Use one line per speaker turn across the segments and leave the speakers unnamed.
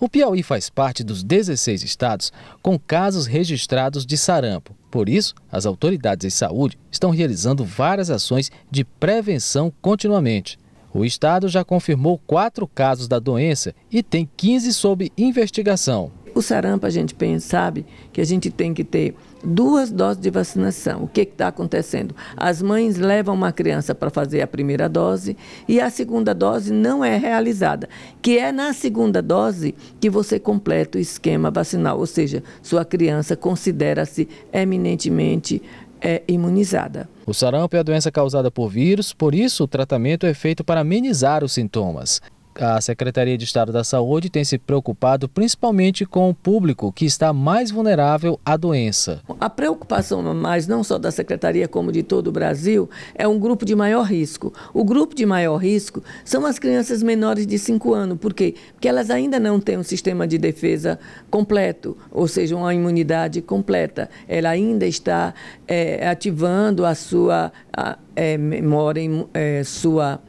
O Piauí faz parte dos 16 estados com casos registrados de sarampo. Por isso, as autoridades de saúde estão realizando várias ações de prevenção continuamente. O estado já confirmou quatro casos da doença e tem 15 sob investigação. O sarampo a gente pensa, sabe, que a gente tem que ter duas
doses de vacinação. O que está acontecendo? As mães levam uma criança para fazer a primeira dose e a segunda dose não é realizada, que é na segunda dose que você completa o esquema vacinal, ou seja, sua criança considera-se eminentemente é imunizada.
O sarampo é a doença causada por vírus, por isso o tratamento é feito para amenizar os sintomas a Secretaria de Estado da Saúde tem se preocupado principalmente com o público que está mais vulnerável à doença.
A preocupação mais, não só da Secretaria, como de todo o Brasil, é um grupo de maior risco. O grupo de maior risco são as crianças menores de 5 anos. Por quê? Porque elas ainda não têm um sistema de defesa completo, ou seja, uma imunidade completa. Ela ainda está é, ativando a sua a, é, memória, é, sua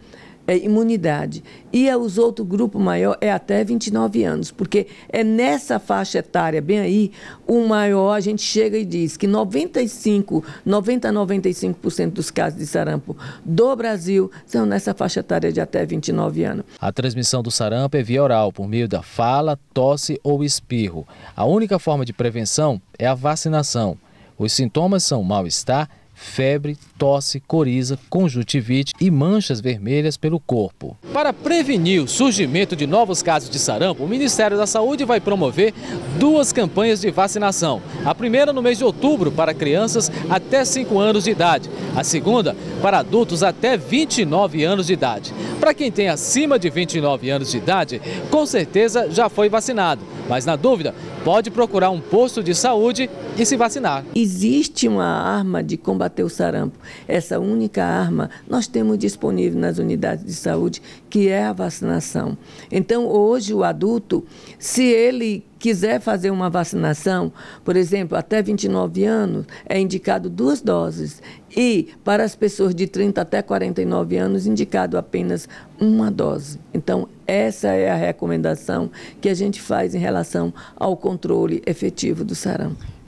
é imunidade. E é os outro grupo maior é até 29 anos, porque é nessa faixa etária, bem aí, o maior a gente chega e diz que 95, 90 a 95% dos casos de sarampo do Brasil são nessa faixa etária de até 29 anos.
A transmissão do sarampo é via oral, por meio da fala, tosse ou espirro. A única forma de prevenção é a vacinação. Os sintomas são mal-estar, febre, tosse, coriza, conjuntivite e manchas vermelhas pelo corpo. Para prevenir o surgimento de novos casos de sarampo, o Ministério da Saúde vai promover duas campanhas de vacinação. A primeira no mês de outubro para crianças até 5 anos de idade, a segunda para adultos até 29 anos de idade. Para quem tem acima de 29 anos de idade, com certeza já foi vacinado, mas na dúvida, pode procurar um posto de saúde e se vacinar.
Existe uma arma de combate combater o sarampo. Essa única arma nós temos disponível nas unidades de saúde, que é a vacinação. Então, hoje, o adulto, se ele quiser fazer uma vacinação, por exemplo, até 29 anos, é indicado duas doses. E para as pessoas de 30 até 49 anos, indicado apenas uma dose. Então, essa é a recomendação que a gente faz em relação ao controle efetivo do sarampo.